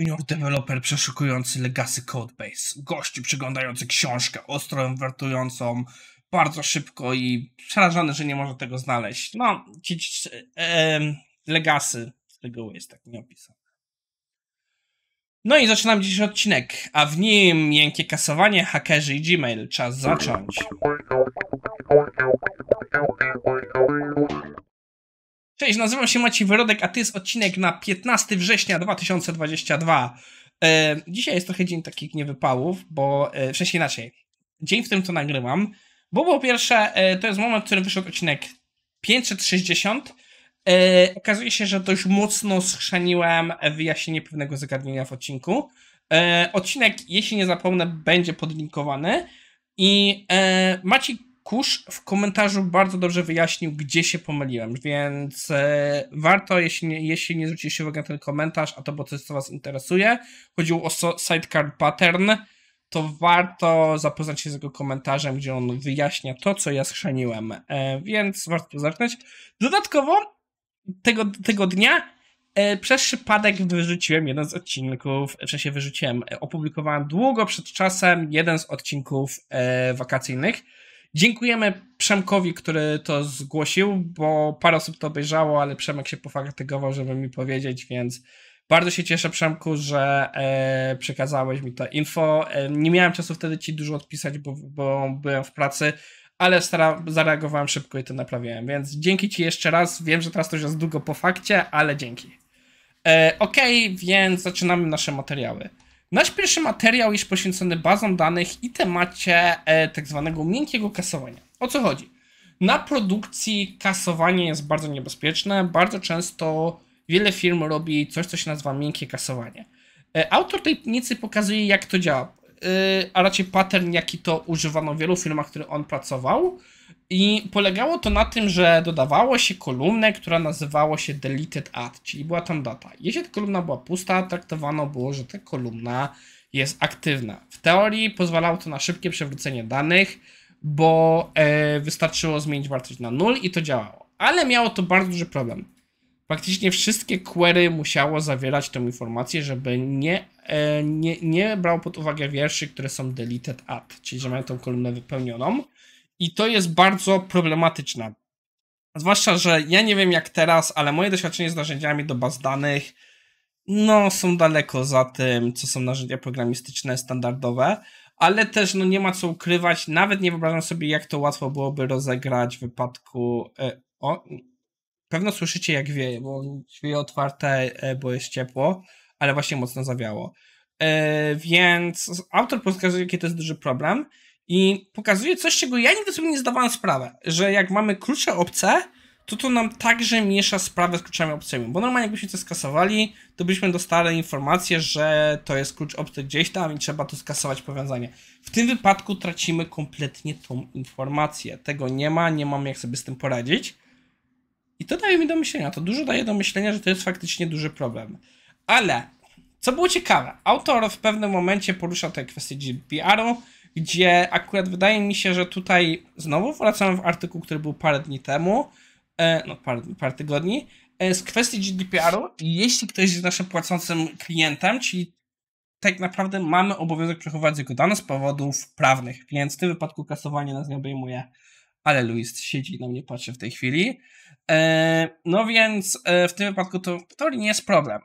Junior developer przeszukujący legacy codebase, gości przeglądający książkę, ostro wertującą, bardzo szybko i przerażony, że nie można tego znaleźć. No, ci, ci, e, legacy z reguły jest tak nieopisane. No i zaczynam dzisiejszy odcinek, a w nim miękkie kasowanie, hakerzy i Gmail. Czas zacząć. Cześć, nazywam się Maciej Wyrodek, a to jest odcinek na 15 września 2022. E, dzisiaj jest trochę dzień takich niewypałów, bo e, wcześniej inaczej. Dzień, w tym, to nagrywam, bo po pierwsze, e, to jest moment, w którym wyszedł odcinek 560. E, okazuje się, że dość mocno schrzaniłem wyjaśnienie pewnego zagadnienia w odcinku. E, odcinek, jeśli nie zapomnę, będzie podlinkowany. I e, Kusz w komentarzu bardzo dobrze wyjaśnił, gdzie się pomyliłem, więc e, warto, jeśli nie, jeśli nie zwróciliście uwagi na ten komentarz, a to bo coś, co Was interesuje, chodziło o sidecar pattern, to warto zapoznać się z jego komentarzem, gdzie on wyjaśnia to, co ja schrzaniłem, e, więc warto to zacząć. Dodatkowo tego, tego dnia e, przez przypadek wyrzuciłem jeden z odcinków, w sensie wyrzuciłem, opublikowałem długo przed czasem jeden z odcinków wakacyjnych, Dziękujemy Przemkowi, który to zgłosił, bo parę osób to obejrzało, ale Przemek się pofatygował, żeby mi powiedzieć, więc bardzo się cieszę, Przemku, że e, przekazałeś mi to info. E, nie miałem czasu wtedy ci dużo odpisać, bo, bo byłem w pracy, ale stara- zareagowałem szybko i to naprawiłem. Więc dzięki Ci jeszcze raz. Wiem, że teraz to już jest długo po fakcie, ale dzięki. E, ok, więc zaczynamy nasze materiały. Nasz pierwszy materiał jest poświęcony bazom danych i temacie e, tak zwanego miękkiego kasowania. O co chodzi? Na produkcji kasowanie jest bardzo niebezpieczne. Bardzo często wiele firm robi coś, co się nazywa miękkie kasowanie. E, autor tej nicy pokazuje, jak to działa, e, a raczej pattern, jaki to używano w wielu firmach, w których on pracował i polegało to na tym, że dodawało się kolumnę, która nazywała się deleted ad, czyli była tam data. Jeśli ta kolumna była pusta, traktowano było, że ta kolumna jest aktywna. W teorii pozwalało to na szybkie przewrócenie danych, bo e, wystarczyło zmienić wartość na null i to działało. Ale miało to bardzo duży problem. Praktycznie wszystkie query musiało zawierać tą informację, żeby nie, e, nie, nie brało pod uwagę wierszy, które są deleted ad, czyli że mają tą kolumnę wypełnioną. I to jest bardzo problematyczne. Zwłaszcza, że ja nie wiem jak teraz, ale moje doświadczenie z narzędziami do baz danych no, są daleko za tym, co są narzędzia programistyczne standardowe, ale też no, nie ma co ukrywać. Nawet nie wyobrażam sobie, jak to łatwo byłoby rozegrać w wypadku. E, o, pewno słyszycie, jak wieje, bo drzwi otwarte, e, bo jest ciepło, ale właśnie mocno zawiało. E, więc autor podkazuje, jaki to jest duży problem i pokazuje coś, czego ja nigdy sobie nie zdawałem sprawy, że jak mamy klucze obce, to to nam także miesza sprawę z kluczami obcymi, bo normalnie jakbyśmy to skasowali, to byśmy dostali informację, że to jest klucz obcy gdzieś tam i trzeba tu skasować powiązanie. W tym wypadku tracimy kompletnie tą informację. Tego nie ma, nie mamy jak sobie z tym poradzić. I to daje mi do myślenia, to dużo daje do myślenia, że to jest faktycznie duży problem. Ale, co było ciekawe, autor w pewnym momencie porusza tę kwestię GDPR-u, gdzie akurat wydaje mi się, że tutaj znowu wracamy w artykuł, który był parę dni temu, e, no parę, parę tygodni, e, z kwestii GDPR-u. Jeśli ktoś jest naszym płacącym klientem, czyli tak naprawdę mamy obowiązek przechowywać jego dane z powodów prawnych, więc w tym wypadku kasowanie nas nie obejmuje. Ale Luis siedzi i na mnie patrzy w tej chwili. E, no więc w tym wypadku to, to nie jest problem.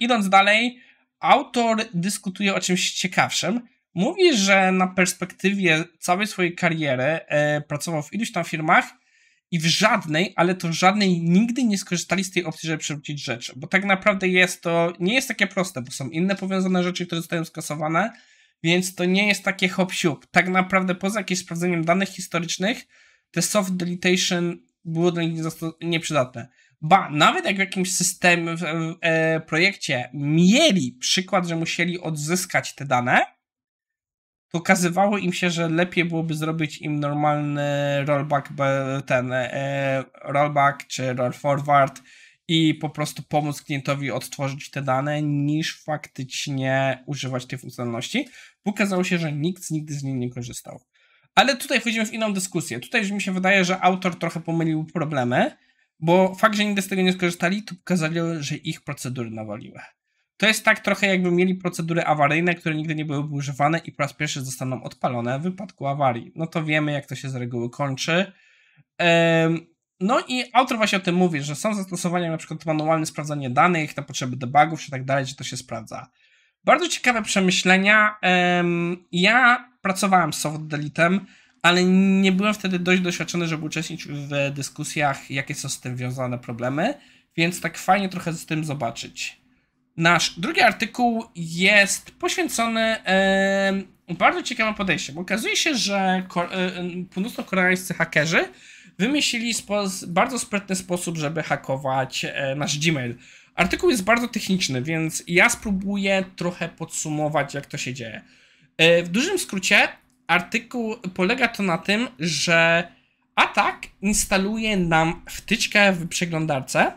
Idąc dalej, autor dyskutuje o czymś ciekawszym, Mówi, że na perspektywie całej swojej kariery e, pracował w iluś tam firmach i w żadnej, ale to żadnej nigdy nie skorzystali z tej opcji, żeby przywrócić rzeczy. Bo tak naprawdę jest to, nie jest takie proste, bo są inne powiązane rzeczy, które zostają skasowane, więc to nie jest takie hop -siup. Tak naprawdę poza jakimś sprawdzeniem danych historycznych, te soft deletation było dla nich nieprzydatne. Ba, nawet jak w jakimś systemie, w, w, w, e, projekcie mieli przykład, że musieli odzyskać te dane, pokazywało im się, że lepiej byłoby zrobić im normalny rollback, ten e, rollback czy roll forward i po prostu pomóc klientowi odtworzyć te dane, niż faktycznie używać tej funkcjonalności. Pokazało się, że nikt nigdy z niej nie korzystał. Ale tutaj wchodzimy w inną dyskusję. Tutaj już mi się wydaje, że autor trochę pomylił problemy, bo fakt, że nigdy z tego nie skorzystali, to pokazali, że ich procedury nawaliły. To jest tak trochę jakby mieli procedury awaryjne, które nigdy nie byłyby używane i po raz pierwszy zostaną odpalone w wypadku awarii. No to wiemy, jak to się z reguły kończy. No i autor właśnie o tym mówi, że są zastosowania na przykład manualne sprawdzanie danych na potrzeby debugów czy tak dalej, że to się sprawdza. Bardzo ciekawe przemyślenia. Ja pracowałem z soft delitem, ale nie byłem wtedy dość doświadczony, żeby uczestniczyć w dyskusjach, jakie są z tym związane problemy, więc tak fajnie trochę z tym zobaczyć. Nasz drugi artykuł jest poświęcony bardzo ciekawym podejściem. Okazuje się, że ko- e, północno-koreańscy hakerzy wymyślili spo- bardzo sprytny sposób, żeby hakować e, nasz Gmail. Artykuł jest bardzo techniczny, więc ja spróbuję trochę podsumować, jak to się dzieje. E, w dużym skrócie, artykuł polega to na tym, że atak instaluje nam wtyczkę w przeglądarce,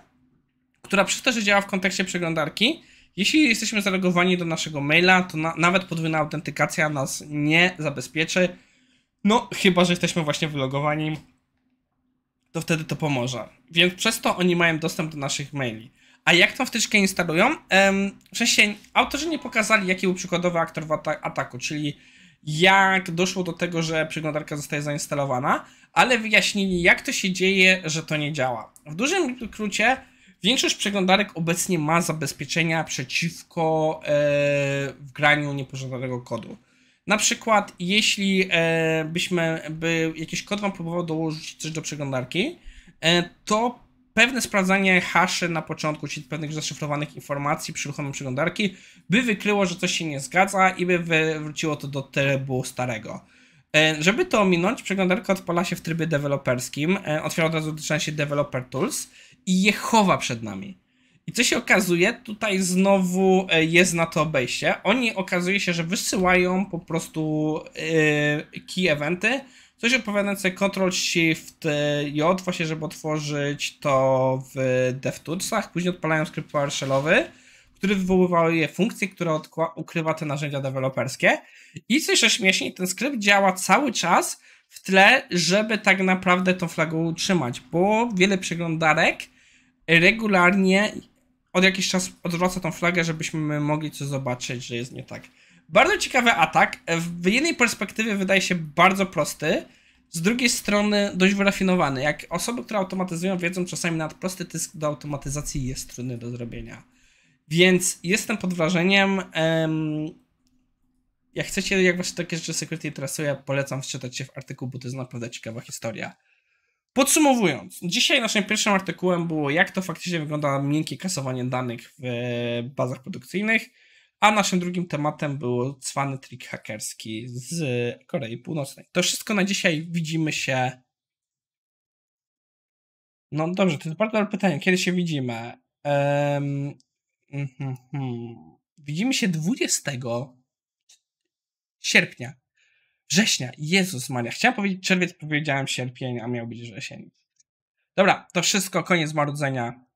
która przez to, że działa w kontekście przeglądarki, jeśli jesteśmy zalogowani do naszego maila, to na, nawet podwójna autentykacja nas nie zabezpieczy. No, chyba że jesteśmy właśnie wylogowani, to wtedy to pomoże. Więc przez to oni mają dostęp do naszych maili. A jak tą wtyczkę instalują? Ehm, wcześniej autorzy nie pokazali, jaki był przykładowy aktor w ataku, czyli jak doszło do tego, że przeglądarka zostaje zainstalowana, ale wyjaśnili, jak to się dzieje, że to nie działa. W dużym skrócie Większość przeglądarek obecnie ma zabezpieczenia przeciwko e, wgraniu niepożądanego kodu. Na przykład, jeśli e, byśmy, by jakiś kod wam próbował dołożyć coś do przeglądarki, e, to pewne sprawdzanie haszy na początku, czyli pewnych zaszyfrowanych informacji przy uruchomieniu przeglądarki, by wykryło, że coś się nie zgadza i by wróciło to do trybu starego. E, żeby to ominąć, przeglądarka odpala się w trybie deweloperskim, e, otwiera od razu się Developer Tools i Jehowa przed nami. I co się okazuje, tutaj znowu e, jest na to obejście. Oni okazuje się, że wysyłają po prostu e, key eventy, coś odpowiadające Ctrl Shift e, J, właśnie żeby otworzyć to w DevToolsach. Później odpalają skrypt PowerShellowy, który wywołuje funkcje, która ukrywa te narzędzia deweloperskie. I co jeszcze śmieszniej, ten skrypt działa cały czas w tle, żeby tak naprawdę tą flagę utrzymać, bo wiele przeglądarek regularnie od jakiś czas odwraca tą flagę, żebyśmy mogli coś zobaczyć, że jest nie tak. Bardzo ciekawy atak. W jednej perspektywie wydaje się bardzo prosty, z drugiej strony dość wyrafinowany. Jak osoby, które automatyzują, wiedzą czasami nawet prosty tysk do automatyzacji jest trudny do zrobienia. Więc jestem pod wrażeniem. Jak chcecie, jak właśnie takie rzeczy security interesuje, polecam wczytać się w artykuł, bo to jest naprawdę ciekawa historia. Podsumowując, dzisiaj naszym pierwszym artykułem było, jak to faktycznie wygląda miękkie kasowanie danych w e, bazach produkcyjnych, a naszym drugim tematem było cwany trik hakerski z e, Korei Północnej. To wszystko na dzisiaj. Widzimy się. No dobrze, to jest bardzo dobre pytanie. Kiedy się widzimy? Um, Widzimy się 20 sierpnia. Września, Jezus Maria. Chciałem powiedzieć czerwiec, powiedziałem sierpień, a miał być wrzesień. Dobra, to wszystko, koniec marudzenia.